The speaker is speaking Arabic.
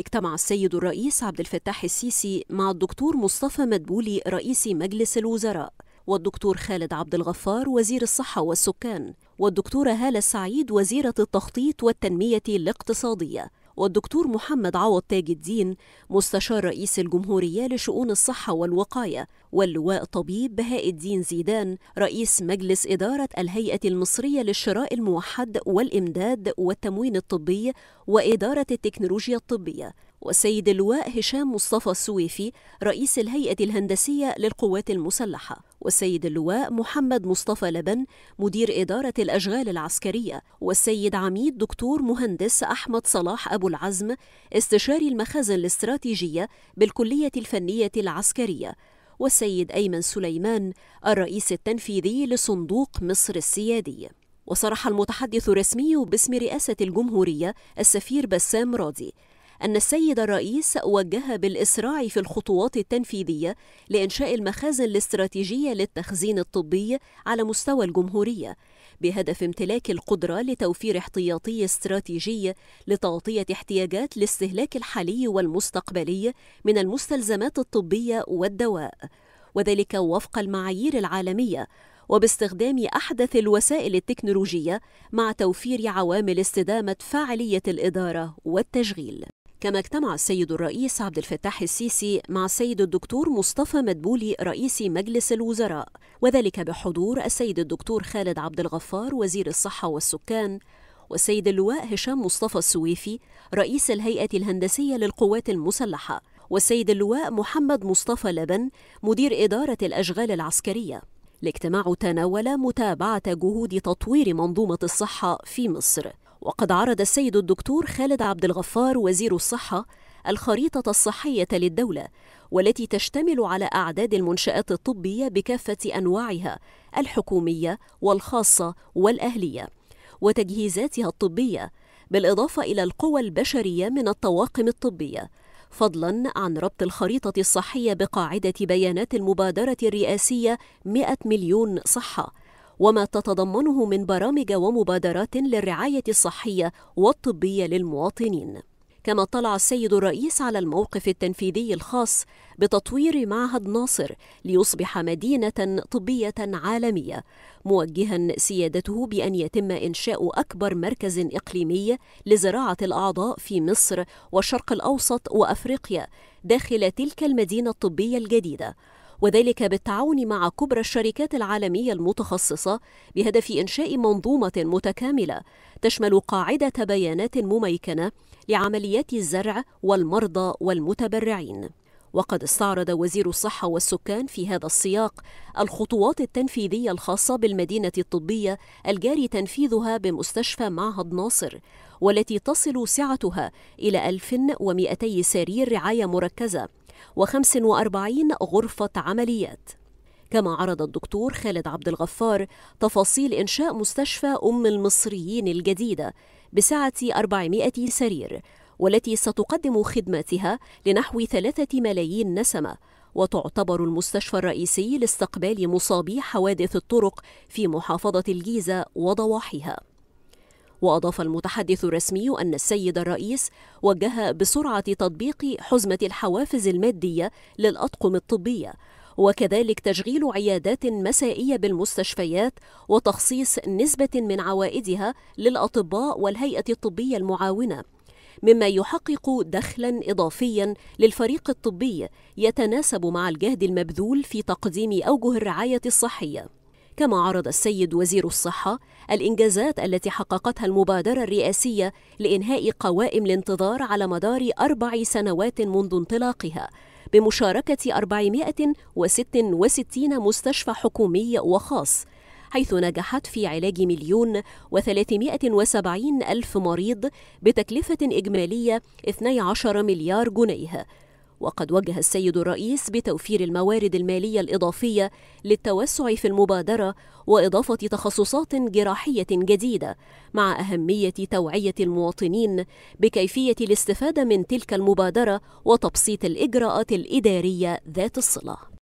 اجتمع السيد الرئيس عبد الفتاح السيسي مع الدكتور مصطفى مدبولي رئيس مجلس الوزراء والدكتور خالد عبد الغفار وزير الصحة والسكان والدكتورة هالة السعيد وزيرة التخطيط والتنمية الاقتصادية والدكتور محمد عوض تاج الدين مستشار رئيس الجمهورية لشؤون الصحة والوقاية واللواء طبيب بهاء الدين زيدان رئيس مجلس إدارة الهيئة المصرية للشراء الموحد والإمداد والتموين الطبي وإدارة التكنولوجيا الطبية والسيد اللواء هشام مصطفى السويفي رئيس الهيئة الهندسية للقوات المسلحة والسيد اللواء محمد مصطفى لبن مدير إدارة الأشغال العسكرية والسيد عميد دكتور مهندس أحمد صلاح أبو العزم استشاري المخازن الاستراتيجية بالكلية الفنية العسكرية والسيد أيمن سليمان الرئيس التنفيذي لصندوق مصر السيادي وصرح المتحدث الرسمي باسم رئاسة الجمهورية السفير بسام راضي أن السيد الرئيس وجه بالإسراع في الخطوات التنفيذية لإنشاء المخازن الاستراتيجية للتخزين الطبي على مستوى الجمهورية بهدف امتلاك القدرة لتوفير احتياطي استراتيجي لتغطية احتياجات الاستهلاك الحالي والمستقبلي من المستلزمات الطبية والدواء وذلك وفق المعايير العالمية وباستخدام احدث الوسائل التكنولوجيه مع توفير عوامل استدامه فاعليه الاداره والتشغيل كما اجتمع السيد الرئيس عبد الفتاح السيسي مع السيد الدكتور مصطفى مدبولي رئيس مجلس الوزراء وذلك بحضور السيد الدكتور خالد عبد الغفار وزير الصحة والسكان والسيد اللواء هشام مصطفى السويفي رئيس الهيئة الهندسية للقوات المسلحة والسيد اللواء محمد مصطفى لبن مدير إدارة الأشغال العسكرية الاجتماع تناول متابعة جهود تطوير منظومة الصحة في مصر وقد عرض السيد الدكتور خالد عبد الغفار وزير الصحة الخريطة الصحية للدولة والتي تشتمل على أعداد المنشآت الطبية بكافة أنواعها الحكومية والخاصة والأهلية وتجهيزاتها الطبية بالإضافة إلى القوى البشرية من الطواقم الطبية فضلا عن ربط الخريطة الصحية بقاعدة بيانات المبادرة الرئاسية 100 مليون صحة وما تتضمنه من برامج ومبادرات للرعاية الصحية والطبية للمواطنين كما اطلع السيد الرئيس على الموقف التنفيذي الخاص بتطوير معهد ناصر ليصبح مدينة طبية عالمية، موجها سيادته بأن يتم إنشاء أكبر مركز إقليمي لزراعة الأعضاء في مصر والشرق الأوسط وأفريقيا داخل تلك المدينة الطبية الجديدة، وذلك بالتعاون مع كبرى الشركات العالمية المتخصصة بهدف إنشاء منظومة متكاملة تشمل قاعدة بيانات مميكنة لعمليات الزرع والمرضى والمتبرعين وقد استعرض وزير الصحة والسكان في هذا السياق الخطوات التنفيذية الخاصة بالمدينة الطبية الجاري تنفيذها بمستشفى معهد ناصر والتي تصل سعتها إلى 1200 سرير رعاية مركزة و45 غرفة عمليات كما عرض الدكتور خالد عبد الغفار تفاصيل إنشاء مستشفى أم المصريين الجديدة بسعة 400 سرير والتي ستقدم خدماتها لنحو ثلاثة ملايين نسمة وتعتبر المستشفى الرئيسي لاستقبال مصابي حوادث الطرق في محافظة الجيزة وضواحيها وأضاف المتحدث الرسمي أن السيد الرئيس وجه بسرعة تطبيق حزمة الحوافز المادية للأطقم الطبية وكذلك تشغيل عيادات مسائية بالمستشفيات وتخصيص نسبة من عوائدها للأطباء والهيئة الطبية المعاونة مما يحقق دخلا اضافيا للفريق الطبي يتناسب مع الجهد المبذول في تقديم اوجه الرعايه الصحيه كما عرض السيد وزير الصحة الإنجازات التي حققتها المبادرة الرئاسية لإنهاء قوائم الانتظار على مدار أربع سنوات منذ انطلاقها بمشاركة 466 مستشفى حكومي وخاص حيث نجحت في علاج مليون وثلاثمائة وسبعين ألف مريض بتكلفة إجمالية 12 مليار جنيه وقد وجه السيد الرئيس بتوفير الموارد المالية الإضافية للتوسع في المبادرة وإضافة تخصصات جراحية جديدة مع أهمية توعية المواطنين بكيفية الاستفادة من تلك المبادرة وتبسيط الإجراءات الإدارية ذات الصلة